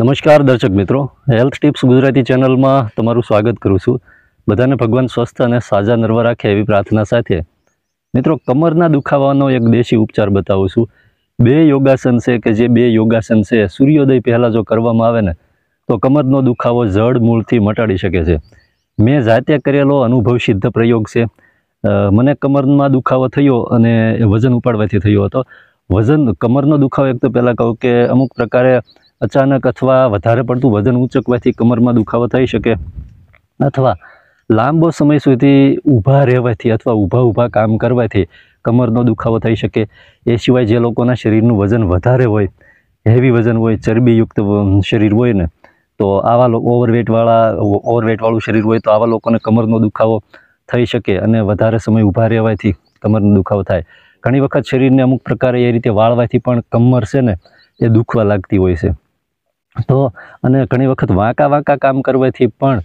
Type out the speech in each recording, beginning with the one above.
નમસ્કાર દર્શક મિત્રો હેલ્થ ટિપ્સ ગુજરાતી ચેનલમાં તમારું સ્વાગત કરું છું બધાને ભગવાન સ્વસ્થ અને સાજા નરવા રાખે એવી પ્રાર્થના સાથે મિત્રો કમરના દુખાવાનો એક દેશી ઉપચાર બતાવું છું બે યોગાસન છે કે જે બે યોગાસન છે સૂર્યોદય પહેલાં જો કરવામાં આવે ને તો કમરનો દુખાવો જડ મૂળથી મટાડી શકે છે મેં જાતે કરેલો અનુભવ સિદ્ધ પ્રયોગ છે મને કમરમાં દુખાવો થયો અને વજન ઉપાડવાથી થયો હતો વજન કમરનો દુખાવો એક તો પહેલાં કહું કે અમુક પ્રકારે અચાનક અથવા વધારે પડતું વજન ઊંચકવાથી કમરમાં દુખાવો થઈ શકે અથવા લાંબો સમય સુધી ઊભા રહેવાથી અથવા ઊભા ઊભા કામ કરવાથી કમરનો દુખાવો થઈ શકે એ સિવાય જે લોકોના શરીરનું વજન વધારે હોય હેવી વજન હોય ચરબીયુક્ત શરીર હોય ને તો આવા ઓવરવેટવાળા ઓવરવેટવાળું શરીર હોય તો આવા લોકોને કમરનો દુખાવો થઈ શકે અને વધારે સમય ઊભા રહેવાથી કમરનો દુખાવો થાય ઘણી વખત શરીરને અમુક પ્રકારે એ રીતે વાળવાથી પણ કમર છે ને એ દુખવા લાગતી હોય છે તો અને ઘણી વખત વાંકા વાંકા કામ કરવાથી પણ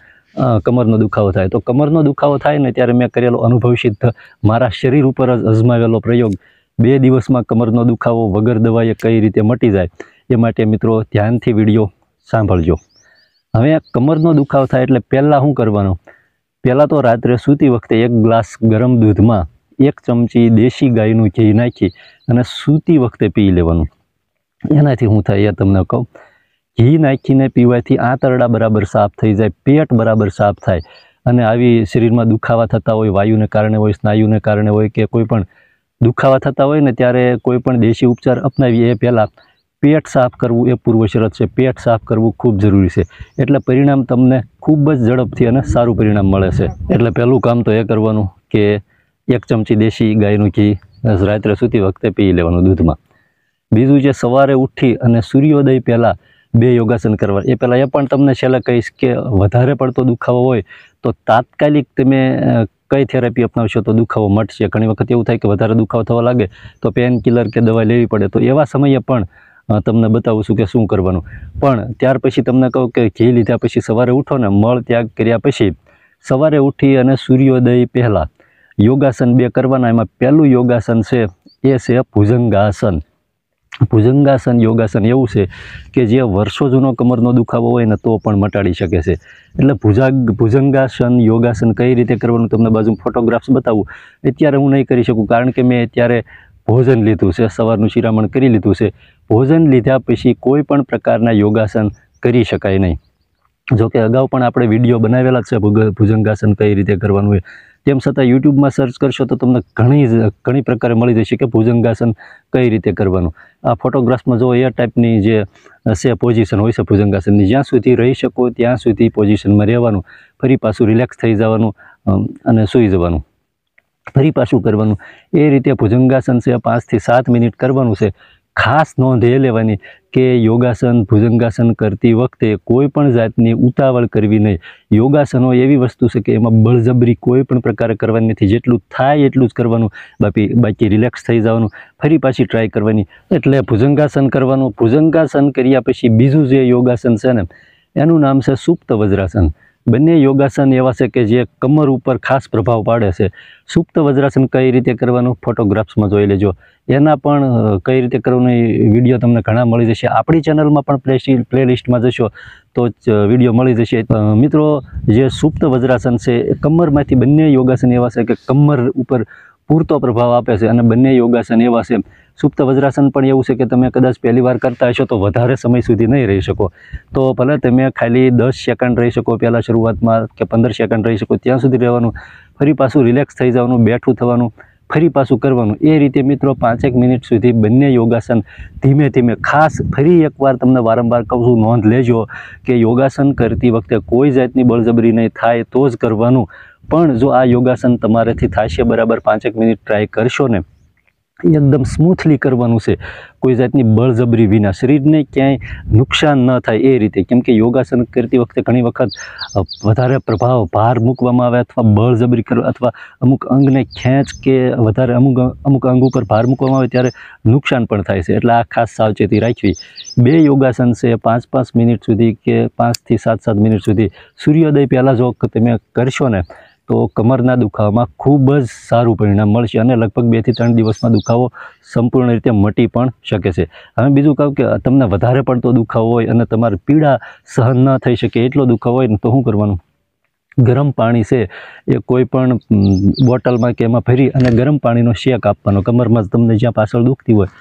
કમરનો દુખાવો થાય તો કમરનો દુખાવો થાય ને ત્યારે મેં કરેલો અનુભવ સિદ્ધ મારા શરીર ઉપર જ અજમાવેલો પ્રયોગ બે દિવસમાં કમરનો દુખાવો વગર દવાએ કઈ રીતે મટી જાય એ માટે મિત્રો ધ્યાનથી વિડીયો સાંભળજો હવે કમરનો દુખાવો થાય એટલે પહેલાં શું કરવાનું પહેલાં તો રાત્રે સૂતી વખતે એક ગ્લાસ ગરમ દૂધમાં એક ચમચી દેશી ગાયનું ઘી નાખી અને સૂતી વખતે પી લેવાનું એનાથી હું થાય એ તમને કહું ઘી નાખીને પીવાથી આંતરડા બરાબર સાફ થઈ જાય પેટ બરાબર સાફ થાય અને આવી શરીરમાં દુખાવા થતા હોય વાયુને કારણે હોય સ્નાયુને કારણે હોય કે કોઈ પણ દુખાવા થતા હોય ને ત્યારે કોઈ પણ દેશી ઉપચાર અપનાવીએ એ પહેલાં પેટ સાફ કરવું એ પૂર્વશરત છે પેટ સાફ કરવું ખૂબ જરૂરી છે એટલે પરિણામ તમને ખૂબ જ ઝડપથી અને સારું પરિણામ મળે છે એટલે પહેલું કામ તો એ કરવાનું કે એક ચમચી દેશી ગાયનું ઘી રાત્રે સૂતી વખતે પી લેવાનું દૂધમાં બીજું જે સવારે ઉઠી અને સૂર્યોદય પહેલાં બે યોગાસન કરવા એ પહેલાં એ પણ તમને છેલ્લે કહીશ કે વધારે પડતો દુખાવો હોય તો તાત્કાલિક તમે કઈ થેરેપી અપનાવશો તો દુખાવો મટશે ઘણી વખત એવું થાય કે વધારે દુખાવો થવા લાગે તો પેનકિલર કે દવા લેવી પડે તો એવા સમયે પણ તમને બતાવું છું કે શું કરવાનું પણ ત્યાર પછી તમને કહું કે ઘી લીધા પછી સવારે ઉઠો ને મળ ત્યાગ કર્યા પછી સવારે ઉઠી અને સૂર્યોદય પહેલાં યોગાસન બે કરવાના એમાં પહેલું યોગાસન છે એ છે ભુજંગાસન ભુજંગાસન યોગાસન એવું છે કે જે વર્ષો જૂનો કમરનો દુખાવો હોય ને તો પણ મટાડી શકે છે એટલે ભુજા ભુજંગાસન યોગાસન કઈ રીતે કરવાનું તમને બાજુ ફોટોગ્રાફ્સ બતાવું અત્યારે હું નહીં કરી શકું કારણ કે મેં અત્યારે ભોજન લીધું છે સવારનું શિરામણ કરી લીધું છે ભોજન લીધા પછી કોઈ પણ પ્રકારના યોગાસન કરી શકાય નહીં જોકે અગાઉ પણ આપણે વિડીયો બનાવેલા છે ભુજંગાસન કઈ રીતે કરવાનું હોય તેમ છતાં યુટ્યુબમાં સર્ચ કરશો તો તમને ઘણી ઘણી પ્રકારે મળી જશે કે ભુજંગાસન કઈ રીતે કરવાનું આ ફોટોગ્રાફમાં જો એ ટાઈપની જે છે પોઝિશન હોય છે ભુજંગાસનની જ્યાં સુધી રહી શકો ત્યાં સુધી પોઝિશનમાં રહેવાનું ફરી પાછું રિલેક્સ થઈ જવાનું અને સૂઈ જવાનું ફરી પાછું કરવાનું એ રીતે ભુજંગાસન છે પાંચથી સાત મિનિટ કરવાનું છે ખાસ નોંધ એ લેવાની કે યોગાસન ભુજંગાસન કરતી વખતે કોઈ પણ જાતની ઉતાવળ કરવી નહીં યોગાસનો એવી વસ્તુ છે કે એમાં બળજબરી કોઈ પણ પ્રકારે કરવાની નથી જેટલું થાય એટલું જ કરવાનું બાકી બાકી રિલેક્સ થઈ જવાનું ફરી પાછી ટ્રાય કરવાની એટલે ભુજંગાસન કરવાનું ભુજંગાસન કર્યા પછી બીજું જે યોગાસન છે ને એનું નામ છે સુપ્ત વજ્રાસન બંને યોગાસન એવા છે કે જે કમર ઉપર ખાસ પ્રભાવ પાડે છે સુપ્ત વજ્રાસન કઈ રીતે કરવાનું ફોટોગ્રાફ્સમાં જોઈ લેજો એના પણ કઈ રીતે કરવાનું એ વિડીયો તમને ઘણા મળી જશે આપણી ચેનલમાં પણ પ્લેસી પ્લેલિસ્ટમાં જશો તો વિડીયો મળી જશે મિત્રો જે સુપ્ત વજ્રાસન છે એ કમરમાંથી બંને યોગાસન એવા છે કે કમર ઉપર પૂરતો પ્રભાવ આપે છે અને બંને યોગાસન એવા છે સુપ્ત વજ્રાસન પણ એવું છે કે તમે કદાચ પહેલી વાર કરતા હશો તો વધારે સમય સુધી નહીં રહી શકો તો ભલે તમે ખાલી દસ સેકન્ડ રહી શકો પહેલાં શરૂઆતમાં કે પંદર સેકન્ડ રહી શકો ત્યાં સુધી રહેવાનું ફરી પાછું રિલેક્સ થઈ જવાનું બેઠું થવાનું ફરી પાછું કરવાનું એ રીતે મિત્રો પાંચેક મિનિટ સુધી બંને યોગાસન ધીમે ધીમે ખાસ ફરી એકવાર તમને વારંવાર કહું છું નોંધ લેજો કે યોગાસન કરતી વખતે કોઈ જાતની બળજબરી નહીં થાય તો જ કરવાનું પણ જો આ યોગાસન તમારેથી થશે બરાબર પાંચેક મિનિટ ટ્રાય કરશો ને એકદમ સ્મૂથલી કરવાનું છે કોઈ જાતની બળજબરી વિના શરીરને ક્યાંય નુકસાન ન થાય એ રીતે કેમકે યોગાસન કરતી વખતે ઘણી વખત વધારે પ્રભાવ ભાર મૂકવામાં આવે અથવા બળજબરી કરવા અથવા અમુક અંગને ખેંચ કે વધારે અમુક અમુક અંગ ઉપર ભાર મૂકવામાં આવે ત્યારે નુકસાન પણ થાય છે એટલે આ ખાસ સાવચેતી રાખવી બે યોગાસન છે પાંચ પાંચ મિનિટ સુધી કે પાંચથી સાત સાત મિનિટ સુધી સૂર્યોદય પહેલાં જો તમે કરશો ને તો કમરના દુખાવામાં ખૂબ જ સારું પરિણામ મળશે અને લગભગ બેથી ત્રણ દિવસમાં દુખાવો સંપૂર્ણ રીતે મટી પણ શકે છે હવે બીજું કહું કે તમને વધારે પડતો દુખાવો હોય અને તમારે પીડા સહન ન થઈ શકે એટલો દુખાવો હોય તો શું કરવાનું ગરમ પાણી છે એ કોઈ પણ બોટલમાં કે એમાં ફેરી અને ગરમ પાણીનો શેક આપવાનો કમરમાં તમને જ્યાં પાછળ દુખતી હોય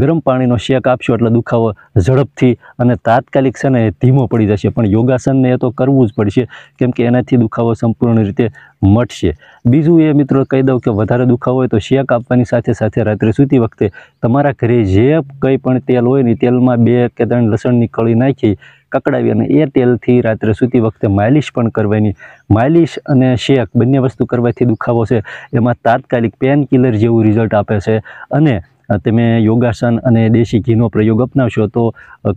ગરમ પાણીનો શેક આપશો એટલે દુખાવો ઝડપથી અને તાત્કાલિક છે ને ધીમો પડી જશે પણ યોગાસનને એ તો કરવું જ પડશે કેમકે એનાથી દુખાવો સંપૂર્ણ રીતે મટશે બીજું એ મિત્રો કહી દઉં કે વધારે દુખાવો હોય તો શેક આપવાની સાથે સાથે રાત્રે સૂતી વખતે તમારા ઘરે જે કંઈ પણ તેલ હોય ને તેલમાં બે કે ત્રણ લસણની કળી નાખી કકડાવી અને એ તેલથી રાત્રે સૂતી વખતે માઇલિશ પણ કરવાની માલિશ અને શેક બંને વસ્તુ કરવાથી દુખાવો છે એમાં તાત્કાલિક પેન જેવું રિઝલ્ટ આપે છે અને તમે યોગાસન અને દેશી ઘીનો પ્રયોગ અપનાવશો તો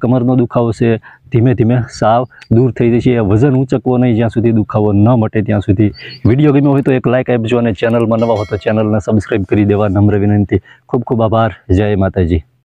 કમરનો દુખાવો છે ધીમે ધીમે સાવ દૂર થઈ જશે વજન ઊંચકવો નહીં જ્યાં સુધી દુખાવો ન મટે ત્યાં સુધી વિડીયો ગમ્યો હોય તો એક લાઇક આપજો અને ચેનલમાં નવા હોય તો ચેનલને સબસ્ક્રાઈબ કરી દેવા નમ્ર વિનંતી ખૂબ ખૂબ આભાર જય માતાજી